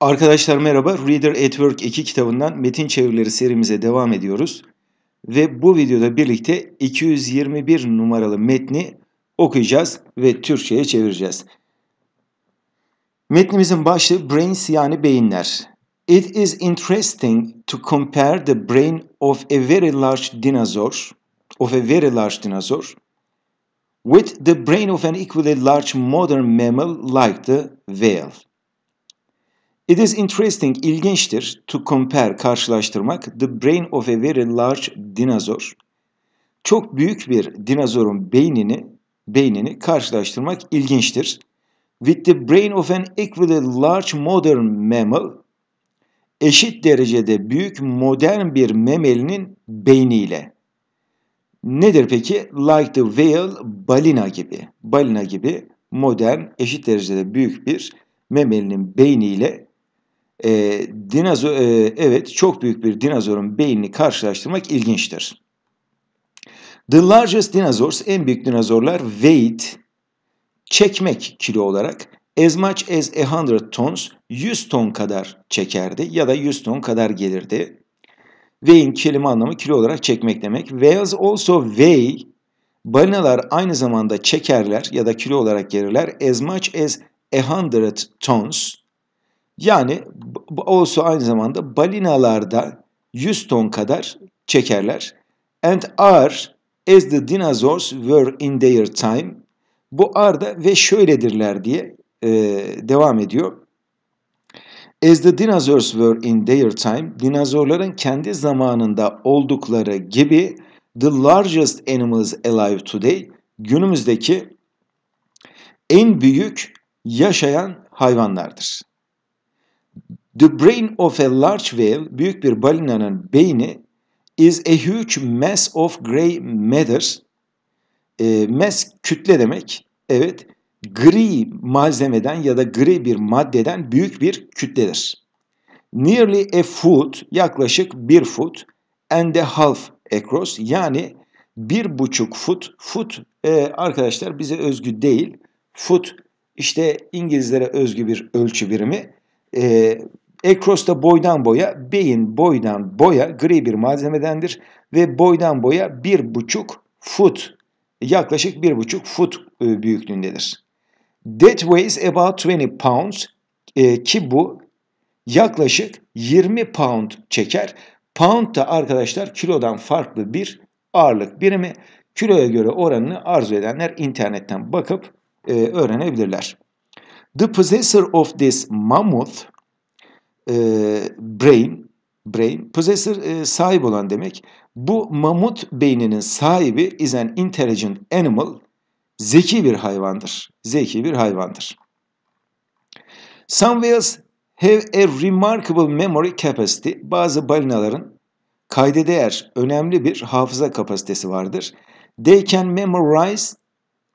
Arkadaşlar merhaba. Reader at Work 2 kitabından metin çevirileri serimize devam ediyoruz. Ve bu videoda birlikte 221 numaralı metni okuyacağız ve Türkçe'ye çevireceğiz. Metnimizin başlığı Brains yani beyinler. It is interesting to compare the brain of a very large dinosaur of a very large dinosaur with the brain of an equally large modern mammal like the whale. It is interesting, ilginçtir to compare, karşılaştırmak the brain of a very large dinosaur. Çok büyük bir dinozorun beynini beynini karşılaştırmak ilginçtir. With the brain of an equally large modern mammal eşit derecede büyük modern bir memelinin beyniyle. Nedir peki? Like the whale, balina gibi. Balina gibi modern, eşit derecede büyük bir memelinin beyniyle e, ee, dinozor, e, evet çok büyük bir dinozorun beynini karşılaştırmak ilginçtir. The largest dinosaurs, en büyük dinozorlar weight, çekmek kilo olarak as much as 100 tons, 100 ton kadar çekerdi ya da 100 ton kadar gelirdi. Weigh'in kelime anlamı kilo olarak çekmek demek. Whales also weigh, balinalar aynı zamanda çekerler ya da kilo olarak gelirler. As much as 100 tons, yani o aynı zamanda balinalarda 100 ton kadar çekerler. And are as the dinosaurs were in their time. Bu arda ve şöyledirler diye e, devam ediyor. As the dinosaurs were in their time, dinozorların kendi zamanında oldukları gibi the largest animals alive today, günümüzdeki en büyük yaşayan hayvanlardır. The brain of a large whale, büyük bir balinanın beyni, is a huge mass of gray matter. E, mass kütle demek. Evet, gri malzemeden ya da gri bir maddeden büyük bir kütledir. Nearly a foot, yaklaşık bir foot and a half across yani bir buçuk foot. Foot e, arkadaşlar bize özgü değil. Foot işte İngilizlere özgü bir ölçü birimi. E, da boydan boya, beyin boydan boya gri bir malzemedendir ve boydan boya bir buçuk foot, yaklaşık bir buçuk foot e, büyüklüğündedir. That weighs about 20 pounds e, ki bu yaklaşık 20 pound çeker. Pound da arkadaşlar kilodan farklı bir ağırlık birimi. Kiloya göre oranını arzu edenler internetten bakıp e, öğrenebilirler. The possessor of this mammoth e, brain, brain, possessor e, sahip olan demek. Bu mamut beyninin sahibi is an intelligent animal, zeki bir hayvandır. Zeki bir hayvandır. Some whales have a remarkable memory capacity. Bazı balinaların kayda değer önemli bir hafıza kapasitesi vardır. They can memorize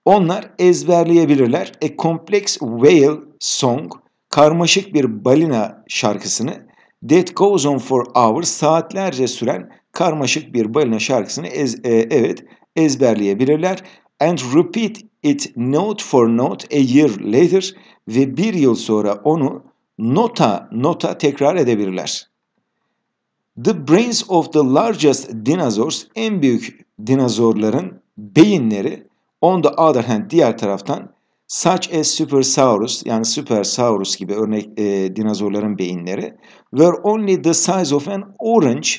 onlar ezberleyebilirler. A complex whale song karmaşık bir balina şarkısını That Goes On For Hours saatlerce süren karmaşık bir balina şarkısını ez, e, evet ezberleyebilirler. And repeat it note for note a year later ve bir yıl sonra onu nota nota tekrar edebilirler. The brains of the largest dinosaurs en büyük dinozorların beyinleri on the other hand diğer taraftan Such as Supersaurus yani Supersaurus gibi örnek e, dinozorların beyinleri were only the size of an orange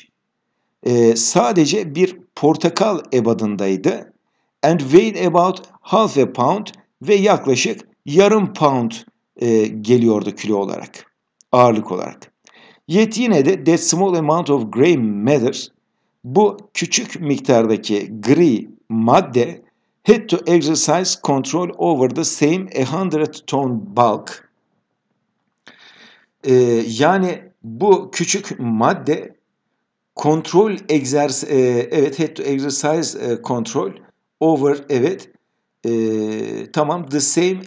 e, sadece bir portakal ebadındaydı and weighed about half a pound ve yaklaşık yarım pound e, geliyordu kilo olarak ağırlık olarak. Yet yine de that small amount of gray matter bu küçük miktardaki gri madde had to exercise control over the same 100 ton bulk. Ee, yani bu küçük madde kontrol egzersiz e, evet had to exercise e, control over evet e, tamam the same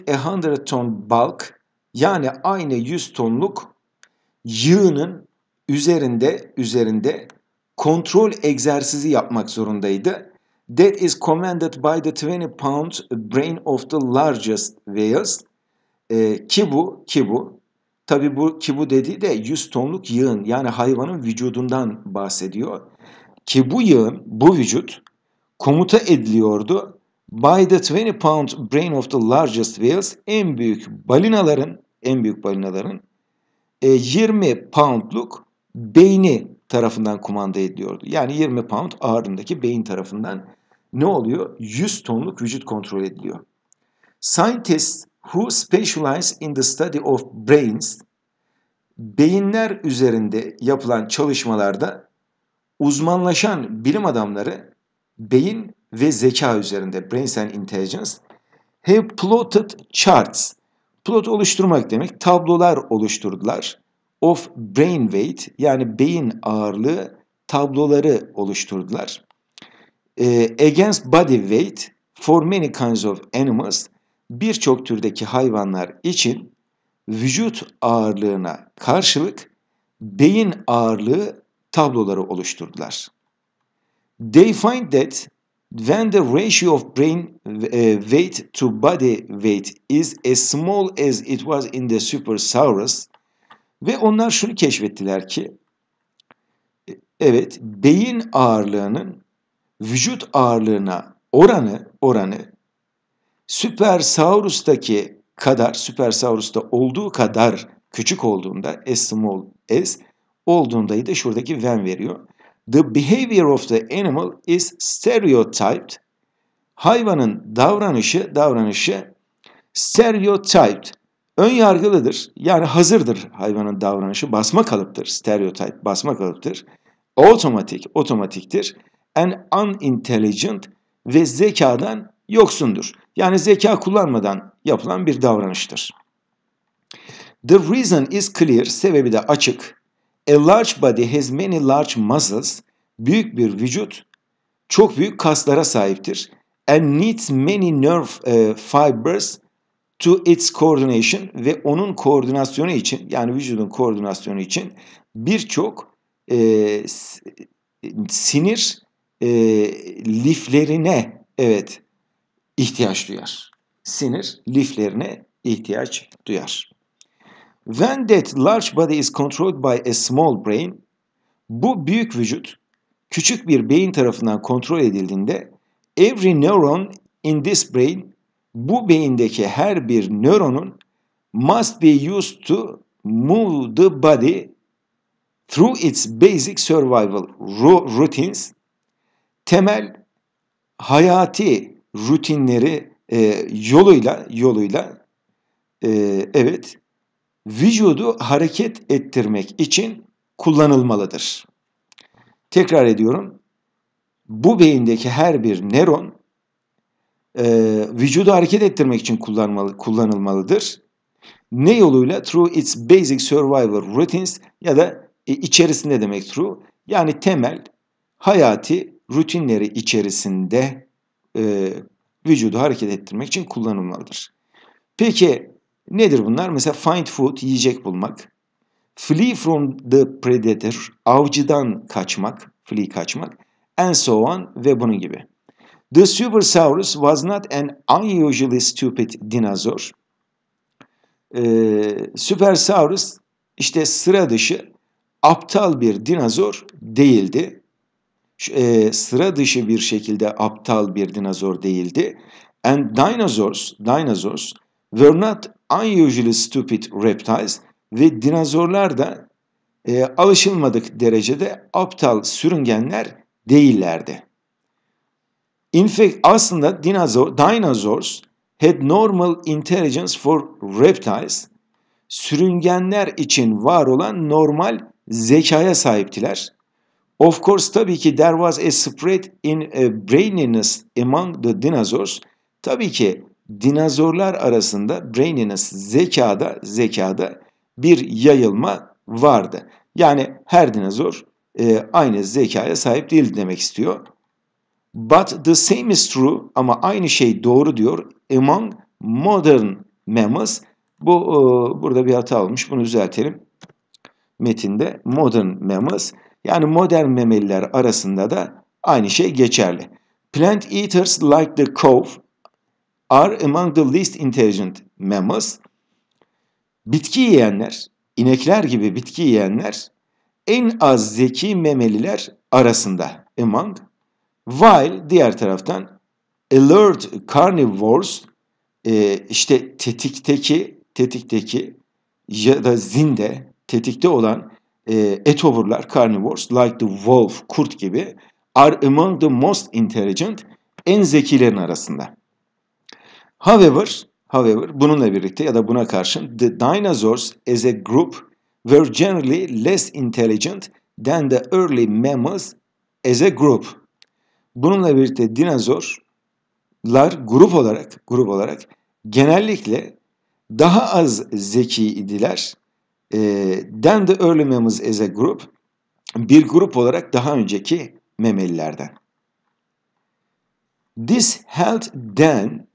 100 ton bulk yani aynı 100 tonluk yığının üzerinde üzerinde kontrol egzersizi yapmak zorundaydı that is commanded by the 20 pound brain of the largest whales. E, ki bu, ki bu. Tabi bu ki bu dediği de 100 tonluk yığın yani hayvanın vücudundan bahsediyor. Ki bu yığın, bu vücut komuta ediliyordu. By the 20 pound brain of the largest whales en büyük balinaların en büyük balinaların 20 e, poundluk beyni tarafından kumanda ediliyordu. Yani 20 pound ağırlığındaki beyin tarafından ne oluyor? 100 tonluk vücut kontrol ediliyor. Scientists who specialize in the study of brains, beyinler üzerinde yapılan çalışmalarda uzmanlaşan bilim adamları beyin ve zeka üzerinde, brains and intelligence, have plotted charts. Plot oluşturmak demek, tablolar oluşturdular. Of brain weight yani beyin ağırlığı tabloları oluşturdular. Ee, against body weight for many kinds of animals birçok türdeki hayvanlar için vücut ağırlığına karşılık beyin ağırlığı tabloları oluşturdular. They find that when the ratio of brain e, weight to body weight is as small as it was in the Supersaurus ve onlar şunu keşfettiler ki e, evet beyin ağırlığının vücut ağırlığına oranı oranı süper saurustaki kadar, süper Supersaurus'ta olduğu kadar küçük olduğunda, as small as olduğundayı da şuradaki when veriyor. The behavior of the animal is stereotyped. Hayvanın davranışı, davranışı stereotyped. Ön yargılıdır. Yani hazırdır hayvanın davranışı. Basma kalıptır. Stereotype basma kalıptır. Otomatik, otomatiktir and unintelligent ve zekadan yoksundur. Yani zeka kullanmadan yapılan bir davranıştır. The reason is clear, sebebi de açık. A large body has many large muscles, büyük bir vücut, çok büyük kaslara sahiptir. And needs many nerve e, fibers to its coordination ve onun koordinasyonu için yani vücudun koordinasyonu için birçok e, sinir e, liflerine evet ihtiyaç duyar. Sinir liflerine ihtiyaç duyar. When that large body is controlled by a small brain, bu büyük vücut küçük bir beyin tarafından kontrol edildiğinde every neuron in this brain bu beyindeki her bir nöronun must be used to move the body through its basic survival routines temel hayati rutinleri e, yoluyla yoluyla e, evet vücudu hareket ettirmek için kullanılmalıdır. Tekrar ediyorum. Bu beyindeki her bir nöron e, vücudu hareket ettirmek için kullanmalı, kullanılmalıdır. Ne yoluyla? Through its basic survival routines ya da e, içerisinde demek through. Yani temel, hayati rutinleri içerisinde e, vücudu hareket ettirmek için kullanılmalıdır. Peki nedir bunlar? Mesela find food, yiyecek bulmak. Flee from the predator, avcıdan kaçmak, flee kaçmak. And so on ve bunun gibi. The Supersaurus was not an unusually stupid dinosaur. Ee, Supersaurus işte sıra dışı aptal bir dinozor değildi e, sıra dışı bir şekilde aptal bir dinozor değildi. And dinosaurs, dinosaurs were not unusually stupid reptiles ve dinozorlar da e, alışılmadık derecede aptal sürüngenler değillerdi. In fact aslında dinozor, dinosaurs had normal intelligence for reptiles sürüngenler için var olan normal zekaya sahiptiler Of course tabii ki there was a spread in a braininess among the dinosaurs. Tabii ki dinozorlar arasında braininess zekada zekada bir yayılma vardı. Yani her dinozor e, aynı zekaya sahip değil demek istiyor. But the same is true ama aynı şey doğru diyor among modern mammals. Bu e, burada bir hata olmuş. Bunu düzeltelim. Metinde modern mammals yani modern memeliler arasında da aynı şey geçerli. Plant eaters like the cove are among the least intelligent mammals. Bitki yiyenler, inekler gibi bitki yiyenler en az zeki memeliler arasında among. While diğer taraftan alert carnivores e, işte tetikteki tetikteki ya da zinde tetikte olan e, etoverlar, carnivores, like the wolf, kurt gibi are among the most intelligent, en zekilerin arasında. However, however bununla birlikte ya da buna karşın the dinosaurs as a group were generally less intelligent than the early mammals as a group. Bununla birlikte dinozorlar grup olarak grup olarak genellikle daha az zeki idiler ee, then the early mammals as a group bir grup olarak daha önceki memelilerden. This held then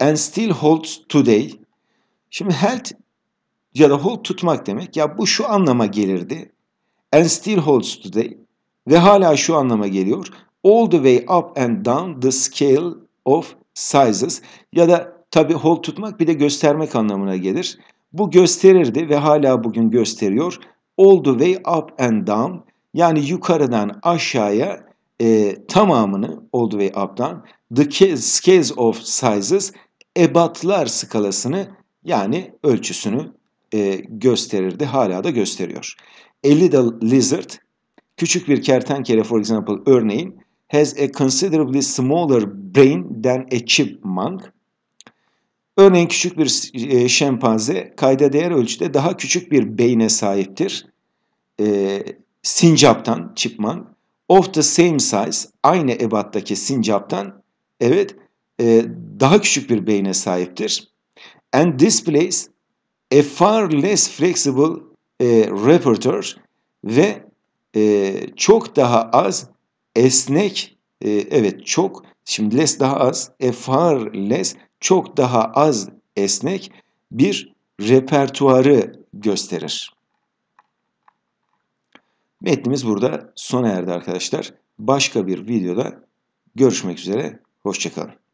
and still holds today. Şimdi held ya da hold tutmak demek. Ya bu şu anlama gelirdi. And still holds today. Ve hala şu anlama geliyor. All the way up and down the scale of sizes. Ya da tabi hold tutmak bir de göstermek anlamına gelir. Bu gösterirdi ve hala bugün gösteriyor. All the way up and down yani yukarıdan aşağıya e, tamamını all the way up'tan the scales of sizes ebatlar skalasını yani ölçüsünü e, gösterirdi. Hala da gösteriyor. A little lizard küçük bir kertenkele for example örneğin has a considerably smaller brain than a chipmunk Örneğin küçük bir e, şempanze kayda değer ölçüde daha küçük bir beyne sahiptir. E, sincaptan çıkman. Of the same size aynı ebattaki sincaptan evet e, daha küçük bir beyne sahiptir. And displays a far less flexible e, repertoire ve e, çok daha az esnek e, evet çok şimdi less daha az a far less çok daha az esnek bir repertuarı gösterir. Metnimiz burada sona erdi arkadaşlar. Başka bir videoda görüşmek üzere. Hoşçakalın.